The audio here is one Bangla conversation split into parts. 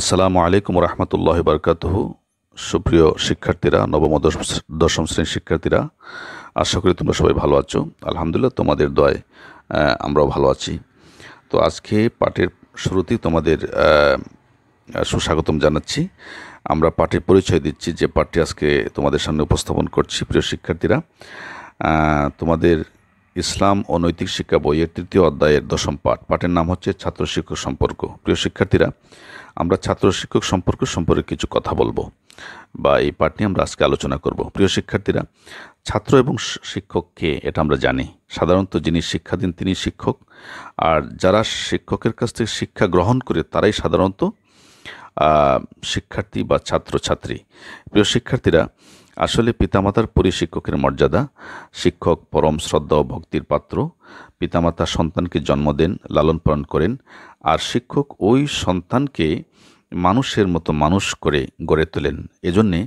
আসসালামু আলাইকুম রহমতুল্লাহ বরকাতহ সুপ্রিয় শিক্ষার্থীরা নবম দশম শ্রেণীর শিক্ষার্থীরা আশা করি তোমরা সবাই ভালো আছো আলহামদুলিল্লাহ তোমাদের দয় আমরাও ভালো আছি তো আজকে পাঠের শুরুতেই তোমাদের সুস্বাগতম জানাচ্ছি আমরা পাঠের পরিচয় দিচ্ছি যে পাঠটি আজকে তোমাদের সামনে উপস্থাপন করছি প্রিয় শিক্ষার্থীরা তোমাদের ইসলাম ও নৈতিক শিক্ষা বইয়ের তৃতীয় অধ্যায়ের দশম পাঠ পাঠের নাম হচ্ছে ছাত্র শিক্ষক সম্পর্ক প্রিয় শিক্ষার্থীরা আমরা ছাত্র শিক্ষক সম্পর্ক সম্পর্কে কিছু কথা বলবো বা এই পাঠ নিয়ে আমরা আজকে আলোচনা করব প্রিয় শিক্ষার্থীরা ছাত্র এবং শিক্ষককে এটা আমরা জানি সাধারণত যিনি শিক্ষা দিন তিনি শিক্ষক আর যারা শিক্ষকের কাছ থেকে শিক্ষা গ্রহণ করে তারাই সাধারণত শিক্ষার্থী বা ছাত্র ছাত্রী প্রিয় শিক্ষার্থীরা আসলে পিতামাতার পরিশিক্ষকের মর্যাদা শিক্ষক পরম শ্রদ্ধা ও ভক্তির পাত্র পিতামাতা সন্তানকে জন্ম দেন লালন পালন করেন আর শিক্ষক ওই সন্তানকে মানুষের মতো মানুষ করে গড়ে তোলেন এজন্যে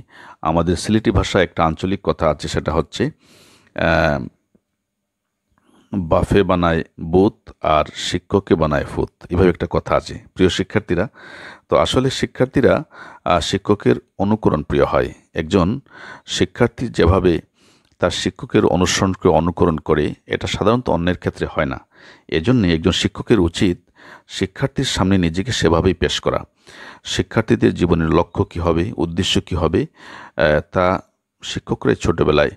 আমাদের সিলেটি ভাষা একটা আঞ্চলিক কথা আছে সেটা হচ্ছে বাফে বানায় বুথ আর শিক্ষককে বানায় ফুত এভাবে একটা কথা আছে প্রিয় শিক্ষার্থীরা তো আসলে শিক্ষার্থীরা শিক্ষকের অনুকরণ প্রিয় হয় একজন শিক্ষার্থী যেভাবে তার শিক্ষকের অনুসরণকে অনুকরণ করে এটা সাধারণত অন্যের ক্ষেত্রে হয় না এজন্য একজন শিক্ষকের উচিত শিক্ষার্থীর সামনে নিজেকে সেভাবেই পেশ করা শিক্ষার্থীদের জীবনের লক্ষ্য কী হবে উদ্দেশ্য কী হবে তা শিক্ষকরাই ছোটবেলায়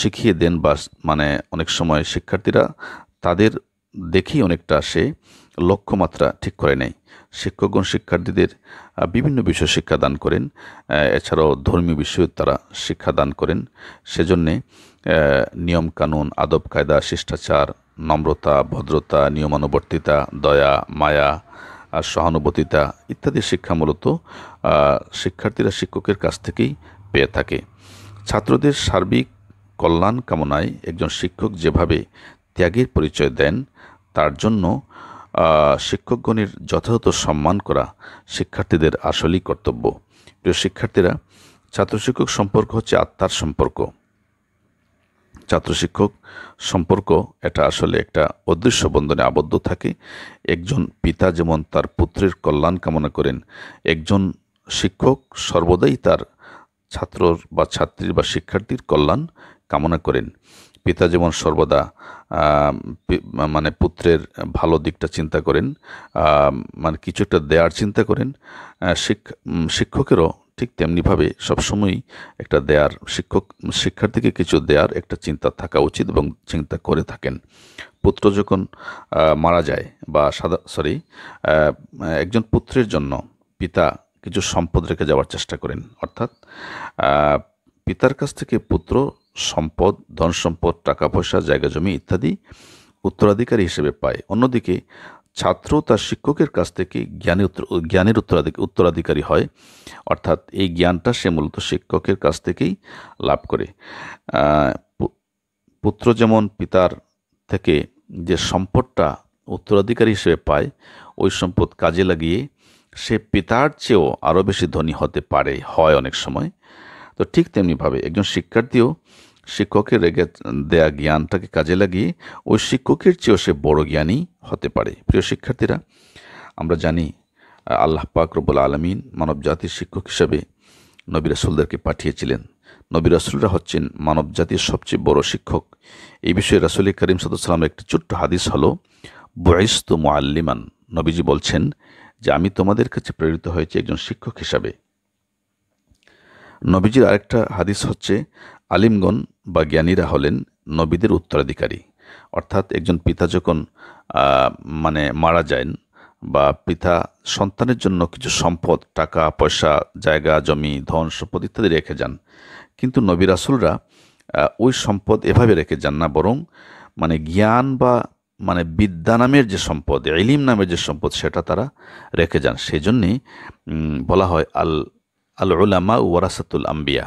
শিখিয়ে দেন বা মানে অনেক সময় শিক্ষার্থীরা তাদের দেখেই অনেকটা সে লক্ষ্যমাত্রা ঠিক করে নেয় শিক্ষকগণ শিক্ষার্থীদের বিভিন্ন বিষয়ে শিক্ষাদান করেন এছাড়াও ধর্মীয় বিষয়ে তারা শিক্ষাদান করেন সেজন্যে নিয়মকানুন আদব কায়দা শিষ্টাচার নম্রতা ভদ্রতা নিয়মানুবর্তিতা দয়া মায়া সহানুভূতিতা ইত্যাদি শিক্ষা মূলত শিক্ষার্থীরা শিক্ষকের কাছ থেকেই পেয়ে থাকে ছাত্রদের সার্বিক কল্যাণ কামনায় একজন শিক্ষক যেভাবে ত্যাগের পরিচয় দেন তার জন্য শিক্ষকগণের যথাযথ সম্মান করা শিক্ষার্থীদের আসলেই কর্তব্য প্রিয় শিক্ষার্থীরা ছাত্র শিক্ষক সম্পর্ক হচ্ছে আত্মার সম্পর্ক ছাত্র শিক্ষক সম্পর্ক এটা আসলে একটা অদৃশ্য বন্ধনে আবদ্ধ থাকে একজন পিতা যেমন তার পুত্রের কল্যাণ কামনা করেন একজন শিক্ষক সর্বদাই তার ছাত্রর বা ছাত্রীর বা শিক্ষার্থীর কল্যাণ কামনা করেন পিতা যেমন সর্বদা মানে পুত্রের ভালো দিকটা চিন্তা করেন মানে কিছু একটা দেয়ার চিন্তা করেন শিক্ষকেরও ঠিক তেমনিভাবে সবসময়ই একটা দেয়ার শিক্ষক শিক্ষার্থীকে কিছু দেয়ার একটা চিন্তা থাকা উচিত এবং চিন্তা করে থাকেন পুত্র যখন মারা যায় বা সাদা সরি একজন পুত্রের জন্য পিতা কিছু সম্পদ রেখে যাওয়ার চেষ্টা করেন অর্থাৎ পিতার কাছ থেকে পুত্র সম্পদ ধন সম্পদ টাকা পয়সা জায়গা জমি ইত্যাদি উত্তরাধিকারী হিসেবে পায় অন্যদিকে ছাত্র তার শিক্ষকের কাছ থেকে জ্ঞানের জ্ঞানের উত্তরাধিক উত্তরাধিকারী হয় অর্থাৎ এই জ্ঞানটা সে মূলত শিক্ষকের কাছ থেকেই লাভ করে পুত্র যেমন পিতার থেকে যে সম্পদটা উত্তরাধিকারী হিসেবে পায় ওই সম্পদ কাজে লাগিয়ে সে পিতার চেয়েও আরও বেশি ধনী হতে পারে হয় অনেক সময় তো ঠিক তেমনিভাবে একজন শিক্ষার্থীও শিক্ষকের রেগে দেয়া জ্ঞানটাকে কাজে লাগিয়ে ওই শিক্ষকের চেয়েও সে বড় জ্ঞানী হতে পারে প্রিয় শিক্ষার্থীরা আমরা জানি আল্লাহ পাক রবুল আলমিন মানব জাতির শিক্ষক হিসাবে নবী রাসুলদেরকে পাঠিয়েছিলেন নবী রাসুলরা হচ্ছেন মানব জাতির সবচেয়ে বড় শিক্ষক এই বিষয়ে রাসুল করিম সাদুসালামের একটি ছোট্ট হাদিস হল বয়স্ত মোয়াল্লিমান নবীজি বলছেন যে আমি তোমাদের কাছে প্রেরিত হয়েছি একজন শিক্ষক হিসাবে নবীজির আরেকটা হাদিস হচ্ছে আলিমগণ বা জ্ঞানীরা হলেন নবীদের উত্তরাধিকারী অর্থাৎ একজন পিতা যখন মানে মারা যান বা পিতা সন্তানের জন্য কিছু সম্পদ টাকা পয়সা জায়গা জমি ধন সম্পদ ইত্যাদি রেখে যান কিন্তু নবী আসলরা ওই সম্পদ এভাবে রেখে যান না বরং মানে জ্ঞান বা মানে বিদ্যা নামের যে সম্পদ এলিম নামের যে সম্পদ সেটা তারা রেখে যান সেই জন্যে বলা হয় আল আল উলামা ওয়ারাসাতুল আম্বিয়া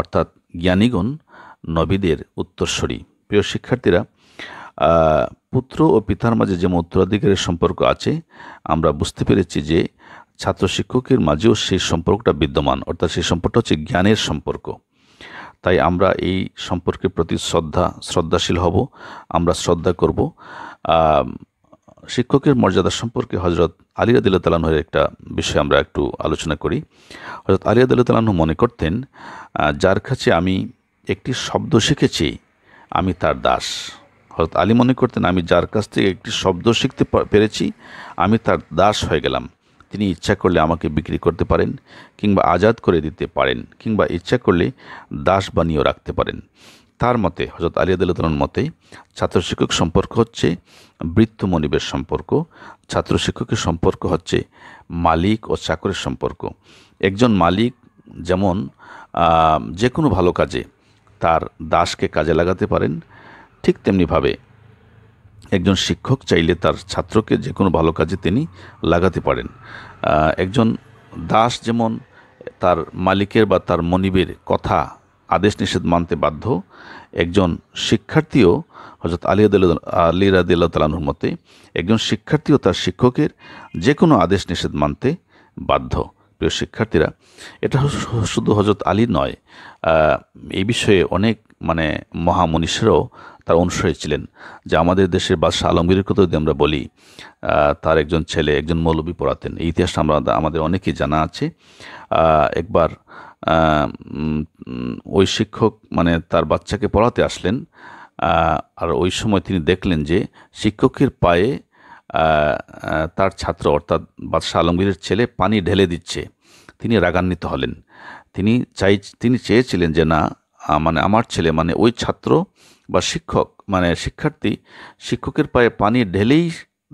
অর্থাৎ জ্ঞানীগণ নবীদের উত্তরস্বরী প্রিয় শিক্ষার্থীরা পুত্র ও পিতার মাঝে যে উত্তরাধিকারের সম্পর্ক আছে আমরা বুঝতে পেরেছি যে ছাত্র শিক্ষকের মাঝেও সেই সম্পর্কটা বিদ্যমান অর্থাৎ সেই সম্পর্কটা হচ্ছে জ্ঞানের সম্পর্ক তাই আমরা এই সম্পর্কে প্রতি শ্রদ্ধা শ্রদ্ধাশীল হব আমরা শ্রদ্ধা করব শিক্ষকের মর্যাদা সম্পর্কে হজরত আলিয়া আদিল্লা তালানহের একটা বিষয় আমরা একটু আলোচনা করি হজরত আলিয়া আদিল্লা তালানহ মনে করতেন যার কাছে আমি একটি শব্দ শিখেছি আমি তার দাস হজরত আলী মনে করতেন আমি যার কাছ থেকে একটি শব্দ শিখতে পেরেছি আমি তার দাস হয়ে গেলাম তিনি ইচ্ছা করলে আমাকে বিক্রি করতে পারেন কিংবা আজাদ করে দিতে পারেন কিংবা ইচ্ছা করলে দাস বানিয়েও রাখতে পারেন তার মতে হজরত আলী আদালতলার মতে ছাত্র শিক্ষক সম্পর্ক হচ্ছে বৃত্ত মনিবের সম্পর্ক ছাত্র শিক্ষকের সম্পর্ক হচ্ছে মালিক ও চাকরের সম্পর্ক একজন মালিক যেমন যে কোনো ভালো কাজে তার দাসকে কাজে লাগাতে পারেন ঠিক তেমনিভাবে একজন শিক্ষক চাইলে তার ছাত্রকে যে কোনো ভালো কাজে তিনি লাগাতে পারেন একজন দাস যেমন তার মালিকের বা তার মনিবের কথা আদেশ নিষেধ মানতে বাধ্য একজন শিক্ষার্থীও হজরত আলী আলী রাদিল্লা তালানুর মতে একজন শিক্ষার্থীও তার শিক্ষকের যে কোনো আদেশ নিষেধ মানতে বাধ্য প্রিয় শিক্ষার্থীরা এটা শুধু হজরত আলী নয় এই বিষয়ে অনেক মানে মহামনীষীরাও তার অনুসারী ছিলেন যে আমাদের দেশের বাদশাহ আলমগীরের কথা যদি আমরা বলি তার একজন ছেলে একজন মৌলবী পড়াতেন এই ইতিহাসটা আমরা আমাদের অনেকেই জানা আছে একবার ওই শিক্ষক মানে তার বাচ্চাকে পড়াতে আসলেন আর ওই সময় তিনি দেখলেন যে শিক্ষকের পায়ে তার ছাত্র অর্থাৎ বাদশাহ আলমগীরের ছেলে পানি ঢেলে দিচ্ছে তিনি রাগান্বিত হলেন তিনি চাই তিনি চেয়েছিলেন যে না মানে আমার ছেলে মানে ওই ছাত্র বা শিক্ষক মানে শিক্ষার্থী শিক্ষকের পায়ে পানি ঢেলেই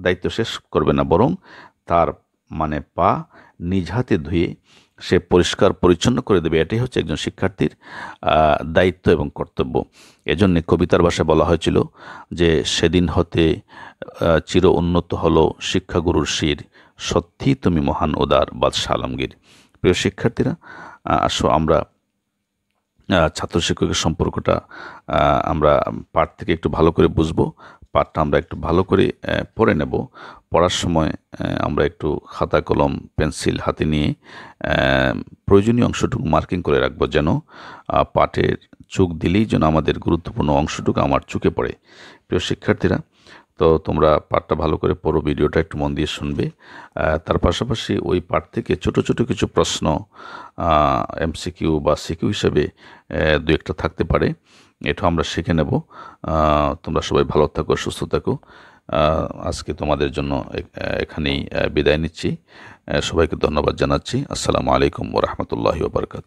দায়িত্ব শেষ করবে না বরং তার মানে পা নিজ হাতে ধুয়ে সে পরিষ্কার পরিচ্ছন্ন করে দেবে এটাই হচ্ছে একজন শিক্ষার্থীর দায়িত্ব এবং কর্তব্য এজন্যে কবিতার ভাষায় বলা হয়েছিল যে সেদিন হতে চির উন্নত হলো শিক্ষাগুরুর শির সত্যি তুমি মহান উদার বাদশাহ আলমগীর প্রিয় শিক্ষার্থীরা আসো আমরা ছাত্র শিক্ষকের সম্পর্কটা আমরা পাঠ থেকে একটু ভালো করে বুঝব পাঠটা আমরা একটু ভালো করে পড়ে নেব পড়ার সময় আমরা একটু খাতা কলম পেন্সিল হাতে নিয়ে প্রয়োজনীয় অংশটুকু মার্কিং করে রাখব যেন পাঠের চোখ দিলেই যেন আমাদের গুরুত্বপূর্ণ অংশটুকু আমার চোখে পড়ে প্রিয় শিক্ষার্থীরা তো তোমরা পাঠটা ভালো করে পড়ো ভিডিওটা একটু মন দিয়ে শুনবে তার পাশাপাশি ওই পাঠ থেকে ছোট ছোট কিছু প্রশ্ন সিকিউ বা সিকিউ হিসাবে দু একটা থাকতে পারে এটা আমরা শিখে নেব তোমরা সবাই ভালো থাকো সুস্থ থাকো আজকে তোমাদের জন্য এখানেই বিদায় নিচ্ছি সবাইকে ধন্যবাদ জানাচ্ছি আসসালামু আলাইকুম ওরহমতুল্লাহ বারকাত